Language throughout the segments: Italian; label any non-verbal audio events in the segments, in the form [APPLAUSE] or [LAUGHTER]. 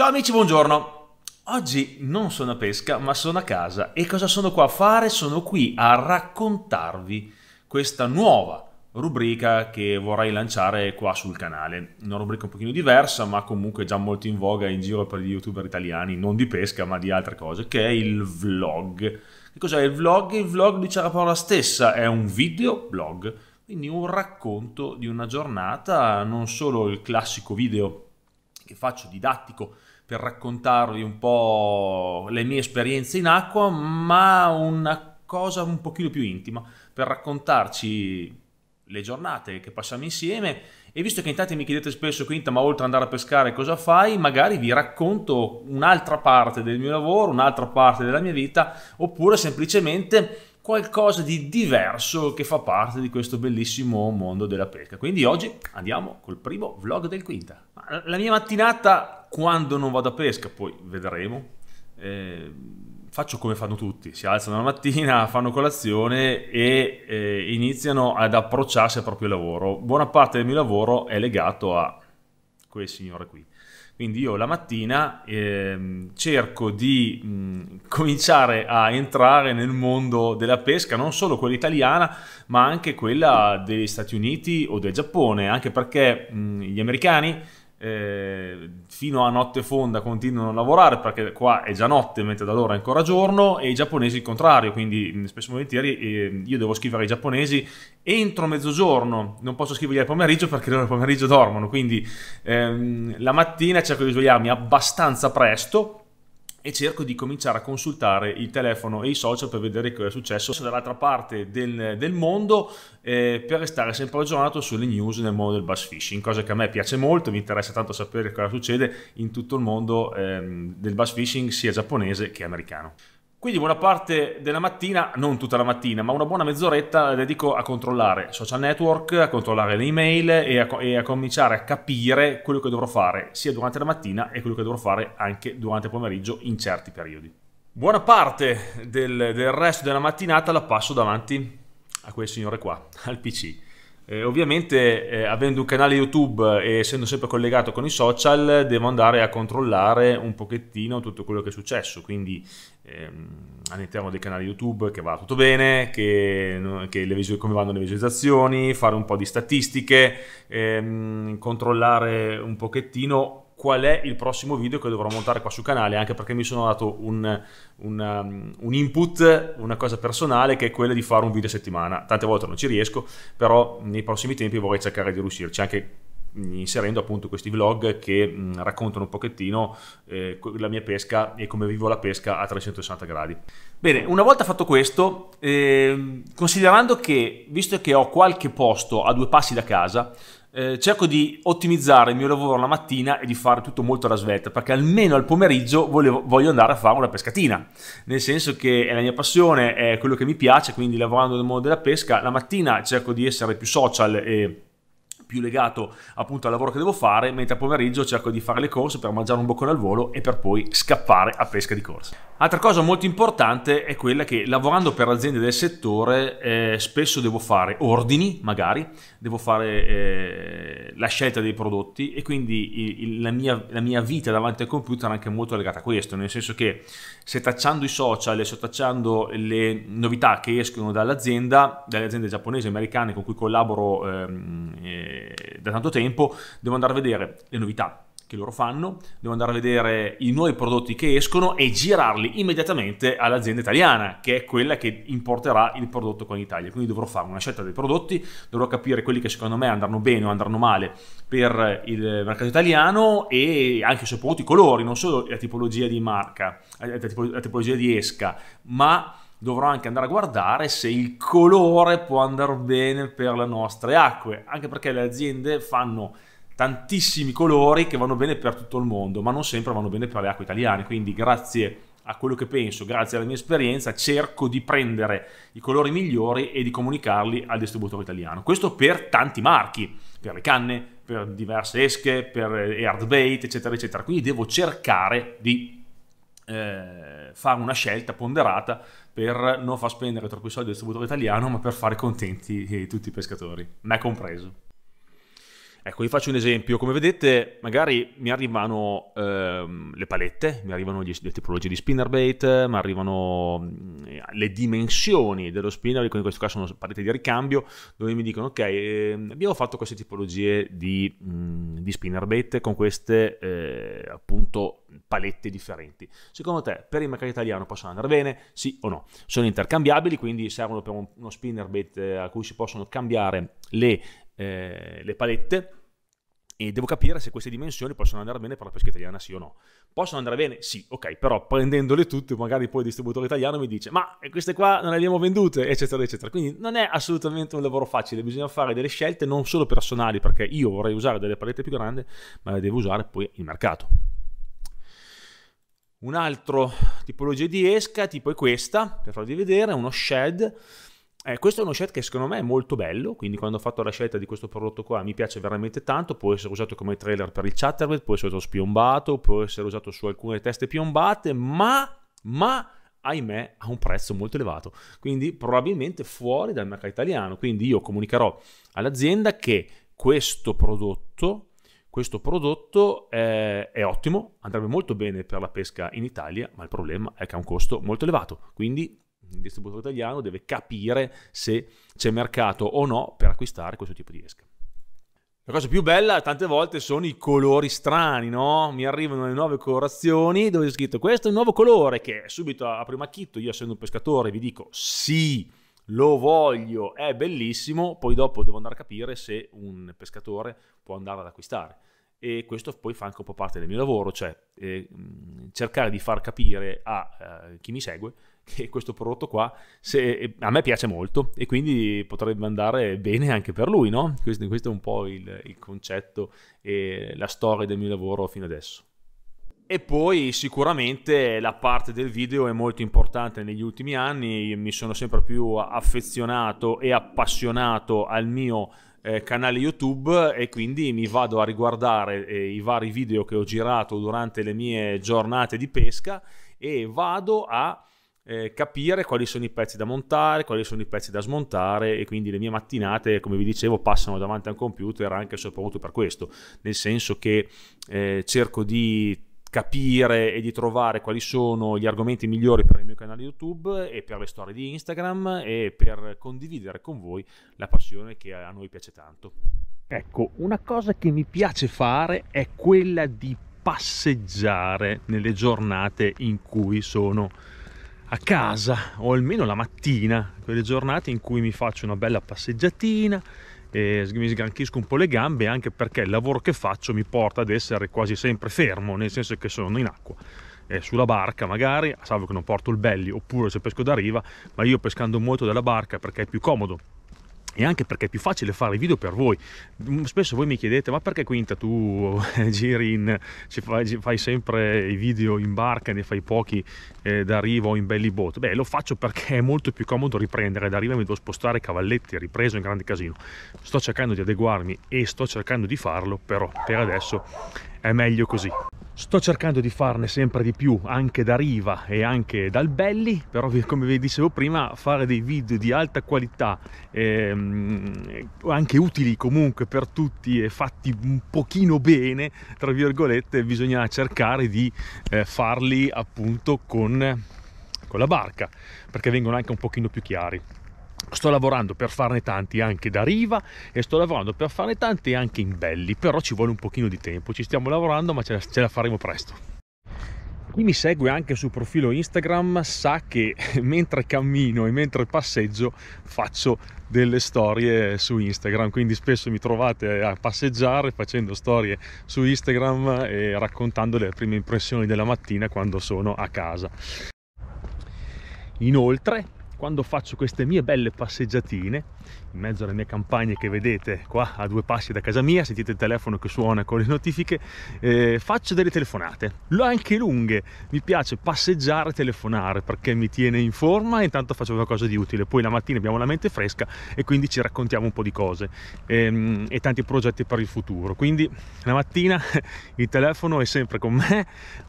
Ciao amici, buongiorno. Oggi non sono a pesca, ma sono a casa. E cosa sono qua a fare? Sono qui a raccontarvi questa nuova rubrica che vorrei lanciare qua sul canale. Una rubrica un pochino diversa, ma comunque già molto in voga in giro per gli youtuber italiani, non di pesca, ma di altre cose, che è il vlog. Che cos'è il vlog? Il vlog, dice la parola stessa, è un video blog, quindi un racconto di una giornata, non solo il classico video che faccio didattico per raccontarvi un po' le mie esperienze in acqua, ma una cosa un pochino più intima, per raccontarci le giornate che passiamo insieme e visto che in tanti mi chiedete spesso Quinta ma oltre ad andare a pescare cosa fai magari vi racconto un'altra parte del mio lavoro un'altra parte della mia vita oppure semplicemente qualcosa di diverso che fa parte di questo bellissimo mondo della pesca quindi oggi andiamo col primo vlog del Quinta la mia mattinata quando non vado a pesca, poi vedremo, eh, faccio come fanno tutti, si alzano la mattina, [LAUGHS] fanno colazione e eh, iniziano ad approcciarsi al proprio lavoro. Buona parte del mio lavoro è legato a quel signore qui. Quindi io la mattina eh, cerco di mh, cominciare a entrare nel mondo della pesca, non solo quella italiana, ma anche quella degli Stati Uniti o del Giappone, anche perché mh, gli americani eh, fino a notte fonda continuano a lavorare perché qua è già notte mentre da loro è ancora giorno e i giapponesi il contrario quindi spesso e volentieri eh, io devo scrivere ai giapponesi entro mezzogiorno non posso scrivergli al pomeriggio perché loro al pomeriggio dormono quindi ehm, la mattina cerco di svegliarmi abbastanza presto e cerco di cominciare a consultare il telefono e i social per vedere cosa è successo dall'altra parte del, del mondo eh, per restare sempre aggiornato sulle news nel mondo del bass fishing, cosa che a me piace molto, mi interessa tanto sapere cosa succede in tutto il mondo ehm, del bass fishing sia giapponese che americano. Quindi buona parte della mattina, non tutta la mattina, ma una buona mezz'oretta la dedico a controllare social network, a controllare le email e a, e a cominciare a capire quello che dovrò fare sia durante la mattina e quello che dovrò fare anche durante il pomeriggio in certi periodi. Buona parte del, del resto della mattinata la passo davanti a quel signore qua, al PC eh, ovviamente eh, avendo un canale YouTube e essendo sempre collegato con i social devo andare a controllare un pochettino tutto quello che è successo, quindi ehm, all'interno del canale YouTube che va tutto bene, che, che le, come vanno le visualizzazioni, fare un po' di statistiche, ehm, controllare un pochettino qual è il prossimo video che dovrò montare qua sul canale, anche perché mi sono dato un, un, um, un, input, una cosa personale, che è quella di fare un video a settimana. Tante volte non ci riesco, però nei prossimi tempi vorrei cercare di riuscirci, anche inserendo appunto questi vlog che mh, mm, raccontano un pochettino eh, la mia pesca e come vivo la pesca a 360 gradi. Bene, una volta fatto questo, eh, considerando che, visto che ho qualche posto a due passi da casa, eh, cerco di ottimizzare il mio lavoro la mattina e di fare tutto molto alla svelta, perché almeno al pomeriggio volevo, voglio andare a fare una pescatina, nel senso che è la mia passione, è quello che mi piace, quindi lavorando nel mondo della pesca, la mattina cerco di essere più social e più legato appunto al lavoro che devo fare, mentre al pomeriggio cerco di fare le corse per mangiare un boccone al volo e per poi scappare a pesca di corsa. Altra cosa molto importante è quella che lavorando per aziende del settore eh, spesso devo fare ordini magari devo fare eh, la scelta dei prodotti e quindi il, il, la, mia, la, mia, vita davanti al computer è anche molto legata a questo, nel senso che se tacciando i social e se tacciando le novità che escono dall'azienda, dalle aziende giapponesi e americane con cui collaboro ehm, eh, da tanto tempo, devo andare a vedere le novità che loro fanno, devo andare a vedere i nuovi prodotti che escono e girarli immediatamente all'azienda italiana, che è quella che importerà il prodotto qua in Italia. Quindi dovrò fare una scelta dei prodotti, dovrò capire quelli che secondo me andranno bene o andranno male per il mercato italiano e anche soprattutto i colori, non solo la tipologia di marca, eh, la tipologia di esca, ma dovrò anche andare a guardare se il colore può andare bene per le nostre acque, anche perché le aziende fanno tantissimi colori che vanno bene per tutto il mondo, ma non sempre vanno bene per le acque italiane. Quindi grazie a quello che penso, grazie alla mia esperienza, cerco di prendere i colori migliori e di comunicarli al distributore italiano. Questo per tanti marchi, per le canne, per diverse esche, per eh, Airbait, eccetera, eccetera. Quindi devo cercare di eh, fare una scelta ponderata per non far spendere troppi soldi al distributore italiano, ma per fare contenti eh, tutti i pescatori, me compreso. Ecco, vi faccio un esempio. Come vedete, magari mi arrivano ehm, le palette, mi arrivano gli, le tipologie di spinnerbait, mi arrivano eh, le dimensioni dello spinner, quindi in questo caso sono palette di ricambio, dove mi dicono, ok, eh, abbiamo fatto queste tipologie di, mh, mm, di spinner con queste, eh, appunto, palette differenti. Secondo te, per il mercato italiano possono andare bene? Sì o no? Sono intercambiabili, quindi servono per uno spinnerbait eh, a cui si possono cambiare le eh, le palette e devo capire se queste dimensioni possono andare bene per la pesca italiana sì o no. Possono andare bene? Sì, ok, però prendendole tutte magari poi il distributore italiano mi dice ma eh, queste qua non le abbiamo vendute, eccetera, eccetera. Quindi non è assolutamente un lavoro facile, bisogna fare delle scelte non solo personali perché io vorrei usare delle palette più grandi, ma le devo usare poi il mercato. Un'altra tipologia di esca, tipo è questa, per farvi vedere, uno shed eh, questo è uno scelta che secondo me è molto bello, quindi quando ho fatto la scelta di questo prodotto qua mi piace veramente tanto, può essere usato come trailer per il chatterbait, può essere usato spiombato, può essere usato su alcune teste piombate, ma, ma ahimè ha un prezzo molto elevato, quindi probabilmente fuori dal mercato italiano, quindi io comunicherò all'azienda che questo prodotto questo prodotto è, eh, è, ottimo, andrebbe molto bene per la pesca in Italia, ma il problema è che ha un costo molto elevato, quindi il distributore italiano deve capire se c'è mercato o no per acquistare questo tipo di esca. La cosa più bella tante volte sono i colori strani, no? Mi arrivano le nuove colorazioni dove è scritto questo è un nuovo colore che subito a prima chitto, io essendo un pescatore vi dico sì, lo voglio, è bellissimo, poi dopo devo andare a capire se un pescatore può andare ad acquistare. E questo poi fa anche un po' parte del mio lavoro, cioè eh, cercare di far capire a eh, chi mi segue e questo prodotto qua se, a me piace molto e quindi potrebbe andare bene anche per lui, no? Questo, questo è un po' il, il concetto e la storia del mio lavoro fino adesso. E poi sicuramente la parte del video è molto importante negli ultimi anni, mi sono sempre più affezionato e appassionato al mio eh, canale YouTube e quindi mi vado a riguardare eh, i vari video che ho girato durante le mie giornate di pesca e vado a eh, capire quali sono i pezzi da montare, quali sono i pezzi da smontare e quindi le mie mattinate, come vi dicevo, passano davanti a un computer anche e soprattutto per questo, nel senso che eh, cerco di capire e di trovare quali sono gli argomenti migliori per il mio canale YouTube e per le storie di Instagram e per condividere con voi la passione che a noi piace tanto. Ecco, una cosa che mi piace fare è quella di passeggiare nelle giornate in cui sono a casa o almeno la mattina, quelle giornate in cui mi faccio una bella passeggiatina, e mi sgranchisco un po' le gambe anche perché il lavoro che faccio mi porta ad essere quasi sempre fermo, nel senso che sono in acqua. Eh, sulla barca magari, salvo che non porto il belli oppure se pesco da riva, ma io pescando molto dalla barca perché è più comodo e anche perché è più facile fare i video per voi spesso voi mi chiedete ma perché Quinta tu [LAUGHS] giri in fai, fai, sempre i video in barca ne fai pochi eh, d'arrivo o in belly boat beh lo faccio perché è molto più comodo riprendere d'arrivo mi devo spostare cavalletti ripreso in grande casino sto cercando di adeguarmi e sto cercando di farlo però per adesso è meglio così Sto cercando di farne sempre di più anche da riva e anche dal belli, però come vi dicevo prima fare dei video di alta qualità, ehm, anche utili comunque per tutti e fatti un pochino bene, tra virgolette, bisogna cercare di eh, farli appunto con, con la barca, perché vengono anche un pochino più chiari sto lavorando per farne tanti anche da riva e sto lavorando per farne tanti anche in belli però ci vuole un pochino di tempo ci stiamo lavorando ma ce la, ce la faremo presto chi mi segue anche sul profilo Instagram sa che [LAUGHS] mentre cammino e mentre passeggio faccio delle storie su Instagram, quindi spesso mi trovate a passeggiare facendo storie su Instagram e raccontando le prime impressioni della mattina quando sono a casa. Inoltre quando faccio queste mie belle passeggiatine in mezzo alle mie campagne che vedete qua a due passi da casa mia, sentite il telefono che suona con le notifiche, eh, faccio delle telefonate, anche lunghe, mi piace passeggiare e telefonare perché mi tiene in forma e intanto faccio qualcosa di utile, poi la mattina abbiamo la mente fresca e quindi ci raccontiamo un po' di cose e, ehm, e tanti progetti per il futuro, quindi la mattina [LAUGHS] il telefono è sempre con me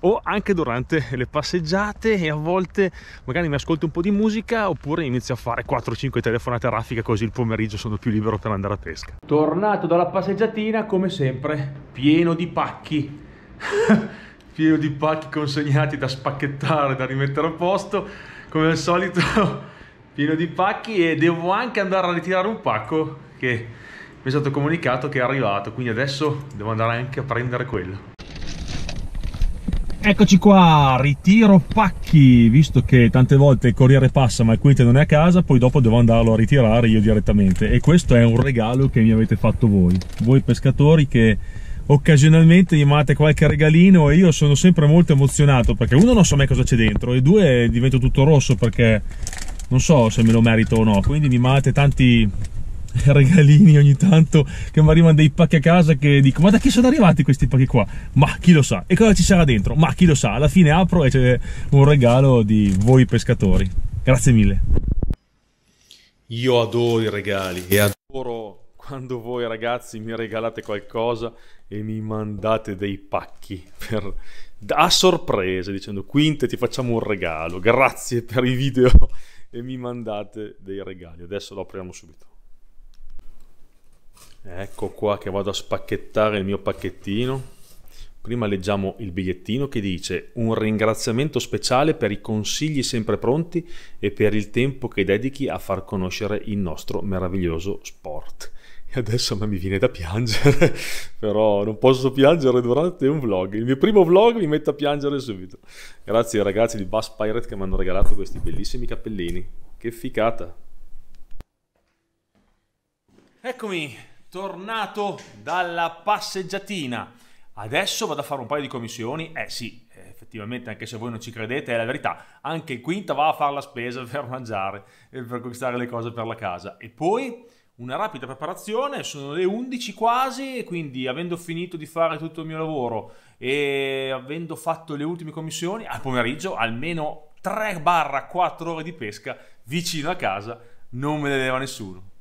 o anche durante le passeggiate e a volte magari mi ascolto un po' di musica oppure inizio a fare 4-5 telefonate a raffica così il pomeriggio sono più libero per andare a pesca. Tornato dalla passeggiatina, come sempre, pieno di pacchi. [LAUGHS] pieno di pacchi consegnati da spacchettare, da rimettere a posto, come al solito [LAUGHS] pieno di pacchi e devo anche andare a ritirare un pacco che mi è stato comunicato che è arrivato, quindi adesso devo andare anche a prendere quello. Eccoci qua, ritiro pacchi, visto che tante volte il corriere passa ma il quite non è a casa, poi dopo devo andarlo a ritirare io direttamente e questo è un regalo che mi avete fatto voi, voi pescatori che occasionalmente gli mandate qualche regalino e io sono sempre molto emozionato perché uno non so mai cosa c'è dentro e due divento tutto rosso perché non so se me lo merito o no, quindi mi mandate tanti [LAUGHS] regalini ogni tanto che mi arrivano dei pacchi a casa che dico ma da chi sono arrivati questi pacchi qua? Ma chi lo sa? E cosa ci sarà dentro? Ma chi lo sa? Alla fine apro e c'è un regalo di voi pescatori. Grazie mille. Io adoro i regali e adoro quando voi ragazzi mi regalate qualcosa e mi mandate dei pacchi per... a sorprese dicendo quinte ti facciamo un regalo grazie per i video e mi mandate dei regali adesso lo apriamo subito Ecco qua che vado a spacchettare il mio pacchettino. Prima leggiamo il bigliettino che dice un ringraziamento speciale per i consigli sempre pronti e per il tempo che dedichi a far conoscere il nostro meraviglioso sport. E adesso a me mi viene da piangere, [LAUGHS] però non posso piangere durante un vlog. Il mio primo vlog mi mette a piangere subito. Grazie ai ragazzi di Bass Pirate che mi hanno regalato questi bellissimi cappellini. Che ficata! Eccomi, tornato dalla passeggiatina. Adesso vado a fare un paio di commissioni. Eh sì, effettivamente, anche se voi non ci credete, è la verità. Anche il quinta va a fare la spesa [LAUGHS] per mangiare e eh, per conquistare le cose per la casa. E poi una rapida preparazione, sono le 11 quasi, quindi avendo finito di fare tutto il mio lavoro e avendo fatto le ultime commissioni, al pomeriggio almeno 3-4 ore di pesca vicino a casa, non me le leva nessuno.